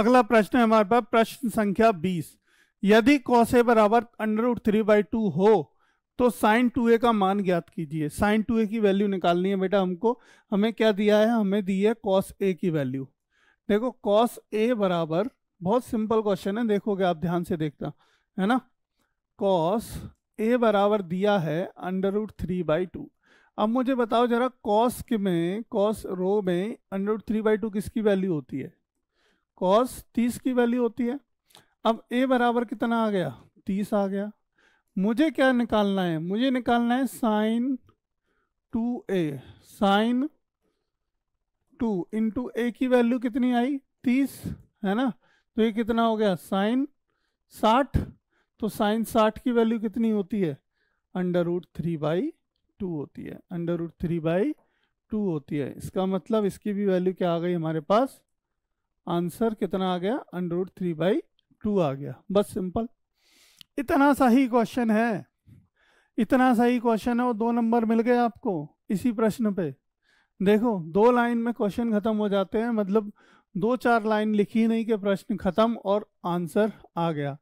अगला प्रश्न है हमारे पास प्रश्न संख्या बीस यदि ए बराबर under root three by two हो तो साइन टू ए का मान ज्ञात कीजिए साइन टू ए की वैल्यू निकालनी है बेटा हमको हमें क्या दिया है हमें दी है कॉस ए की वैल्यू देखो कॉस ए बराबर बहुत सिंपल क्वेश्चन है देखोगे आप ध्यान से देखता है ना कॉस ए बराबर दिया है under root three by two अब मुझे बताओ जरा कॉस में कॉस रो में under root three by two किसकी वैल्यू होती है कॉस तीस की वैल्यू होती है अब ए बराबर कितना आ गया तीस आ गया मुझे क्या निकालना है मुझे निकालना है sine two A sine two into A की वैल्यू कितनी आई तीस है ना तो ये कितना हो गया साइन साठ तो साइन साठ की वैल्यू कितनी होती है under root three by two होती है under root three by two होती है इसका मतलब इसकी भी वैल्यू क्या आ गई हमारे पास आंसर कितना आ गया under root three by two आ गया बस सिंपल इतना सा ही क्वेश्चन है इतना सा ही क्वेश्चन है और दो नंबर मिल गए आपको इसी प्रश्न पे देखो दो लाइन में क्वेश्चन खत्म हो जाते हैं मतलब दो चार लाइन लिखी नहीं के प्रश्न खत्म और आंसर आ गया